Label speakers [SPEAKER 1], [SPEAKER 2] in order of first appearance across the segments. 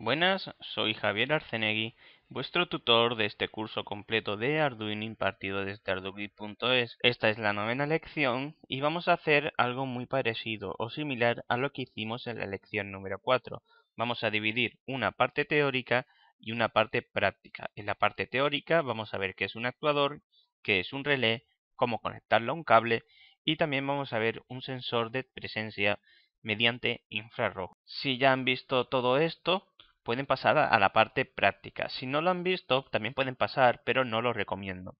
[SPEAKER 1] Buenas, soy Javier Arcenegui, vuestro tutor de este curso completo de Arduino impartido desde arduino.es. Esta es la novena lección y vamos a hacer algo muy parecido o similar a lo que hicimos en la lección número 4. Vamos a dividir una parte teórica y una parte práctica. En la parte teórica vamos a ver qué es un actuador, qué es un relé, cómo conectarlo a un cable y también vamos a ver un sensor de presencia mediante infrarrojo. Si ya han visto todo esto, pueden pasar a la parte práctica. Si no lo han visto, también pueden pasar, pero no lo recomiendo.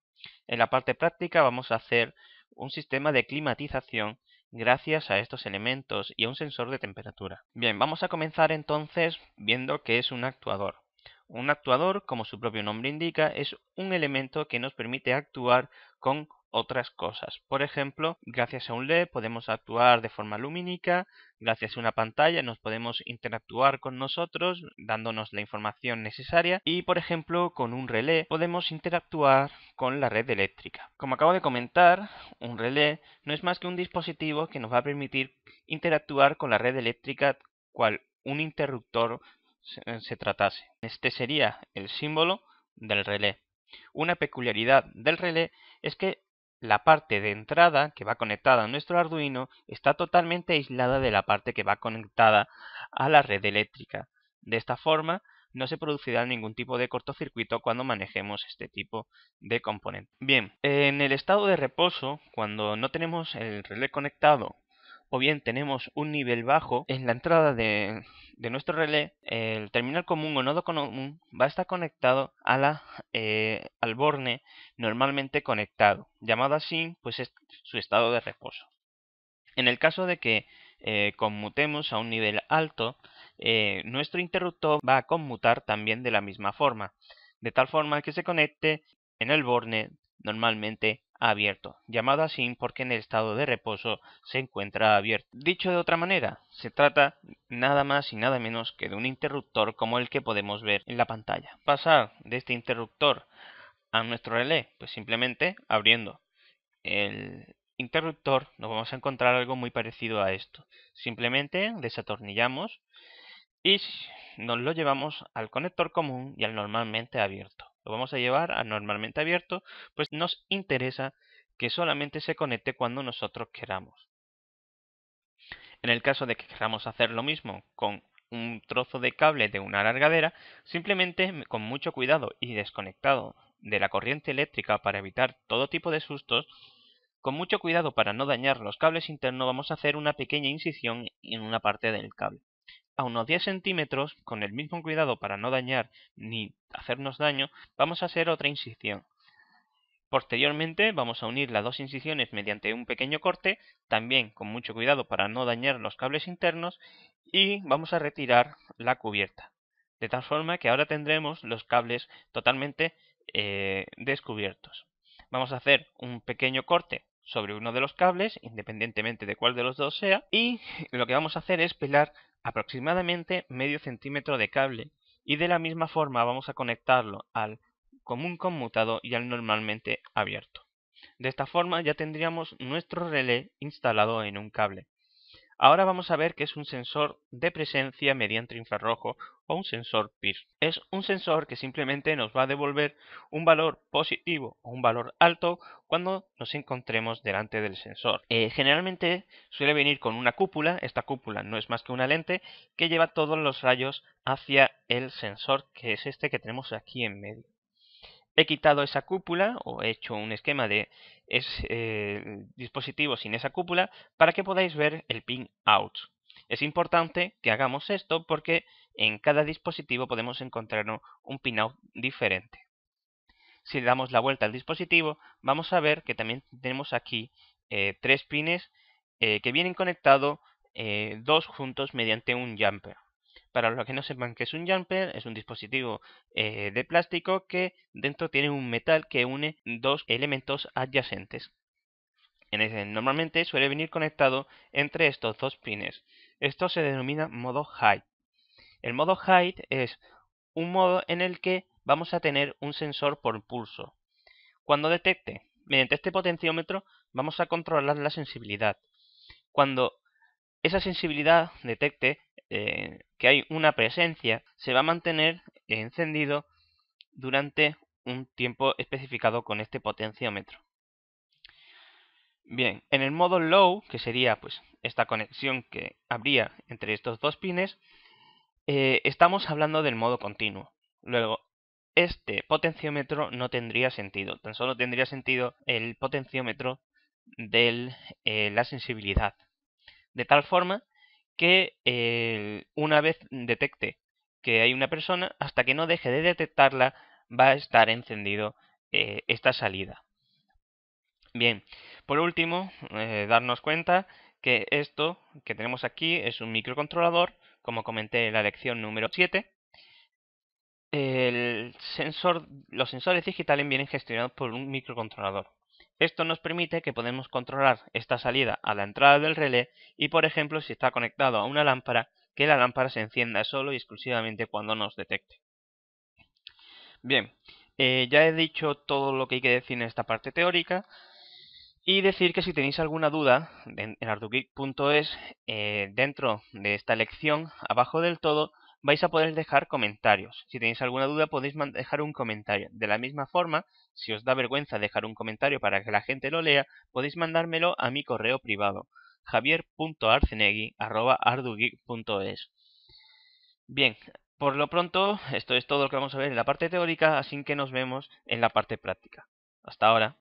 [SPEAKER 1] En la parte práctica vamos a hacer un sistema de climatización gracias a estos elementos y a un sensor de temperatura. Bien, vamos a comenzar entonces viendo qué es un actuador. Un actuador, como su propio nombre indica, es un elemento que nos permite actuar con otras cosas. Por ejemplo, gracias a un LED podemos actuar de forma lumínica, gracias a una pantalla nos podemos interactuar con nosotros dándonos la información necesaria y, por ejemplo, con un relé podemos interactuar con la red eléctrica. Como acabo de comentar, un relé no es más que un dispositivo que nos va a permitir interactuar con la red eléctrica cual un interruptor se eh, tratase. Este sería el símbolo del relé. Una peculiaridad del relé es que la parte de entrada que va conectada a nuestro Arduino está totalmente aislada de la parte que va conectada a la red eléctrica. De esta forma, no se producirá ningún tipo de cortocircuito cuando manejemos este tipo de componente. Bien, en el estado de reposo, cuando no tenemos el relé conectado o bien tenemos un nivel bajo, en la entrada de, nuestro relé, el terminal común o nodo común va a estar conectado a la, eh, al borne normalmente conectado, llamado así pues es su estado de reposo. En el caso de que eh, conmutemos a un nivel alto, eh, nuestro interruptor va a conmutar también de la misma forma, de tal forma que se conecte en el borne normalmente abierto, llamado así porque en el estado de reposo se encuentra abierto. Dicho de otra manera, se trata nada más y nada menos que de un interruptor como el que podemos ver en la pantalla. Pasar de este interruptor a nuestro relé, pues simplemente abriendo el interruptor nos vamos a encontrar algo muy parecido a esto. Simplemente desatornillamos y nos lo llevamos al conector común y al normalmente abierto lo vamos a llevar a normalmente abierto, pues nos interesa que solamente se conecte cuando nosotros queramos. En el caso de que queramos hacer lo mismo con un trozo de cable de una largadera, simplemente con mucho cuidado y desconectado de la corriente eléctrica para evitar todo tipo de sustos, con mucho cuidado para no dañar los cables internos vamos a hacer una pequeña incisión en una parte del cable a unos 10 centímetros, con el mismo cuidado para no dañar ni hacernos daño, vamos a hacer otra incisión. Posteriormente vamos a unir las dos incisiones mediante un pequeño corte, también con mucho cuidado para no dañar los cables internos, y vamos a retirar la cubierta. De tal forma que ahora tendremos los cables totalmente eh, descubiertos. Vamos a hacer un pequeño corte sobre uno de los cables, independientemente de cuál de los dos sea, y lo que vamos a hacer es pelar aproximadamente medio centímetro de cable, y de la misma forma vamos a conectarlo al común conmutado y al normalmente abierto. De esta forma ya tendríamos nuestro relé instalado en un cable. Ahora vamos a ver qué es un sensor de presencia mediante infrarrojo o un sensor PIR. Es un sensor que simplemente nos va a devolver un valor positivo o un valor alto cuando nos encontremos delante del sensor. Eh, generalmente suele venir con una cúpula, esta cúpula no es más que una lente que lleva todos los rayos hacia el sensor que es este que tenemos aquí en medio he quitado esa cúpula o he hecho un esquema de es, eh, dispositivo sin esa cúpula para que podáis ver el pin out. Es importante que hagamos esto porque en cada dispositivo podemos encontrar un pin out diferente. Si le damos la vuelta al dispositivo, vamos a ver que también tenemos aquí eh, tres pines eh, que vienen conectados dos juntos mediante un jumper. Para los que no sepan que es un jumper, es un dispositivo eh, de plástico que dentro tiene un metal que une dos elementos adyacentes. Normalmente suele venir conectado entre estos dos pines. Esto se denomina modo height. El modo height es un modo en el que vamos a tener un sensor por pulso. Cuando detecte, mediante este potenciómetro vamos a controlar la sensibilidad. Cuando esa sensibilidad detecte eh, que hay una presencia se va a mantener encendido durante un tiempo especificado con este potenciómetro. Bien, en el modo low, que sería pues esta conexión que habría entre estos dos pines, eh, estamos hablando del modo continuo. Luego, este potenciómetro no tendría sentido, tan solo tendría sentido el potenciómetro de eh, la sensibilidad. De tal forma que eh, una vez detecte que hay una persona, hasta que no deje de detectarla, va a estar encendido eh, esta salida. Bien, por último, eh, darnos cuenta que esto que tenemos aquí es un microcontrolador, como comenté en la lección número 7. los sensores digitales vienen gestionados por un microcontrolador. Esto nos permite que podemos controlar esta salida a la entrada del relé y por ejemplo si está conectado a una lámpara que la lámpara se encienda solo y exclusivamente cuando nos detecte. Bien, eh, ya he dicho todo lo que hay que decir en esta parte teórica y decir que si tenéis alguna duda en ardugeek.es eh, dentro de esta lección abajo del todo vais a poder dejar comentarios. Si tenéis alguna duda podéis dejar un comentario. De la misma forma, si os da vergüenza dejar un comentario para que la gente lo lea, podéis mandármelo a mi correo privado javier.arzenegui.es Bien, por lo pronto esto es todo lo que vamos a ver en la parte teórica, así que nos vemos en la parte práctica. Hasta ahora.